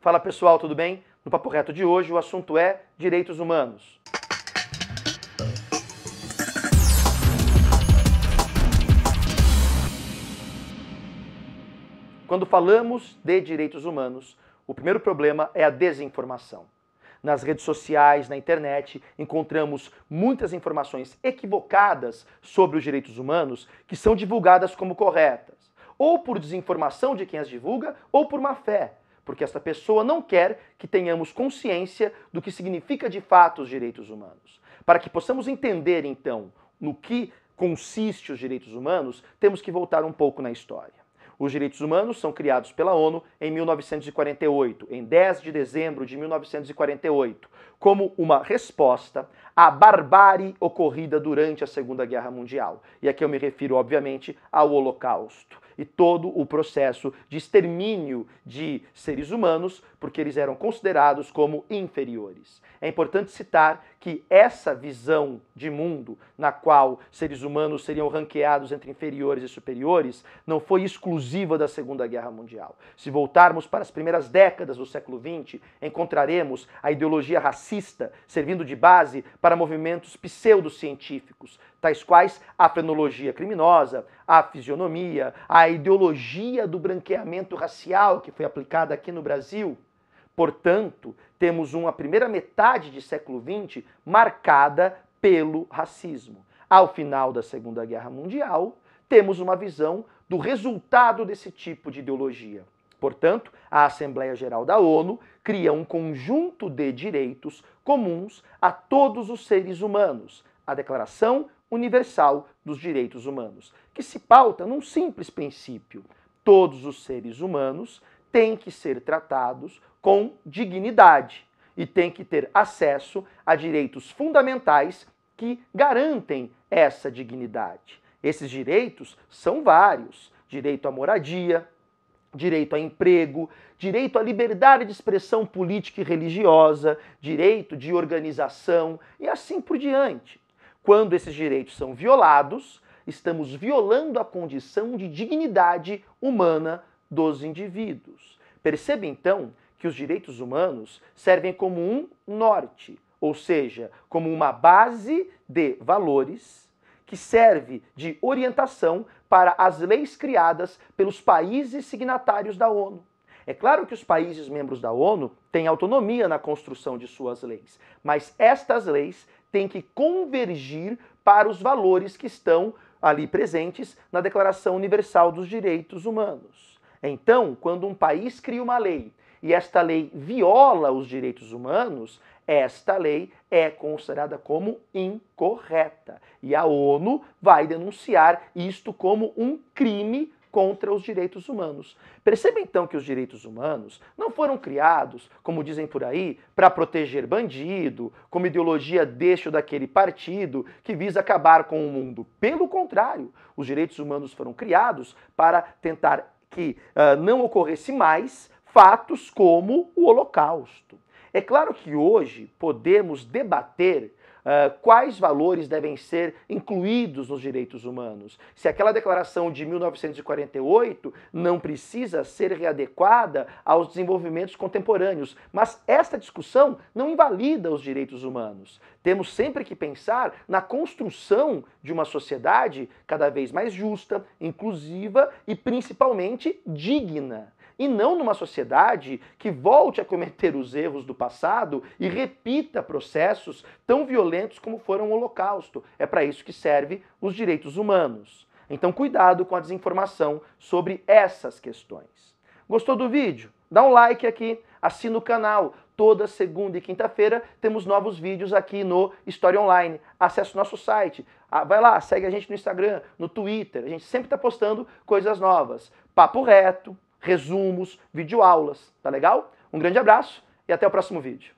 Fala pessoal, tudo bem? No Papo Reto de hoje o assunto é direitos humanos. Quando falamos de direitos humanos, o primeiro problema é a desinformação. Nas redes sociais, na internet, encontramos muitas informações equivocadas sobre os direitos humanos que são divulgadas como corretas, ou por desinformação de quem as divulga, ou por má fé porque esta pessoa não quer que tenhamos consciência do que significa de fato os direitos humanos. Para que possamos entender, então, no que consiste os direitos humanos, temos que voltar um pouco na história. Os direitos humanos são criados pela ONU em 1948, em 10 de dezembro de 1948, como uma resposta à barbárie ocorrida durante a Segunda Guerra Mundial. E aqui eu me refiro, obviamente, ao Holocausto e todo o processo de extermínio de seres humanos, porque eles eram considerados como inferiores. É importante citar que essa visão de mundo, na qual seres humanos seriam ranqueados entre inferiores e superiores, não foi exclusiva da Segunda Guerra Mundial. Se voltarmos para as primeiras décadas do século XX, encontraremos a ideologia racista servindo de base para movimentos pseudocientíficos, tais quais a fenologia criminosa, a fisionomia, a a ideologia do branqueamento racial que foi aplicada aqui no Brasil. Portanto, temos uma primeira metade de século XX marcada pelo racismo. Ao final da Segunda Guerra Mundial, temos uma visão do resultado desse tipo de ideologia. Portanto, a Assembleia Geral da ONU cria um conjunto de direitos comuns a todos os seres humanos. A Declaração universal dos direitos humanos, que se pauta num simples princípio: todos os seres humanos têm que ser tratados com dignidade e têm que ter acesso a direitos fundamentais que garantem essa dignidade. Esses direitos são vários: direito à moradia, direito a emprego, direito à liberdade de expressão política e religiosa, direito de organização e assim por diante. Quando esses direitos são violados, estamos violando a condição de dignidade humana dos indivíduos. Perceba então que os direitos humanos servem como um norte, ou seja, como uma base de valores que serve de orientação para as leis criadas pelos países signatários da ONU. É claro que os países membros da ONU têm autonomia na construção de suas leis, mas estas leis tem que convergir para os valores que estão ali presentes na Declaração Universal dos Direitos Humanos. Então, quando um país cria uma lei e esta lei viola os direitos humanos, esta lei é considerada como incorreta. E a ONU vai denunciar isto como um crime contra os direitos humanos. Perceba então que os direitos humanos não foram criados, como dizem por aí, para proteger bandido, como ideologia deste ou daquele partido que visa acabar com o mundo. Pelo contrário, os direitos humanos foram criados para tentar que uh, não ocorresse mais fatos como o Holocausto. É claro que hoje podemos debater ah, quais valores devem ser incluídos nos direitos humanos. Se aquela declaração de 1948 não precisa ser readequada aos desenvolvimentos contemporâneos, mas esta discussão não invalida os direitos humanos. Temos sempre que pensar na construção de uma sociedade cada vez mais justa, inclusiva e principalmente digna e não numa sociedade que volte a cometer os erros do passado e repita processos tão violentos como foram o Holocausto. É para isso que serve os direitos humanos. Então, cuidado com a desinformação sobre essas questões. Gostou do vídeo? Dá um like aqui, assina o canal. Toda segunda e quinta-feira temos novos vídeos aqui no História Online. Acesse o nosso site, ah, vai lá, segue a gente no Instagram, no Twitter. A gente sempre está postando coisas novas. Papo reto, resumos, videoaulas, tá legal? Um grande abraço e até o próximo vídeo.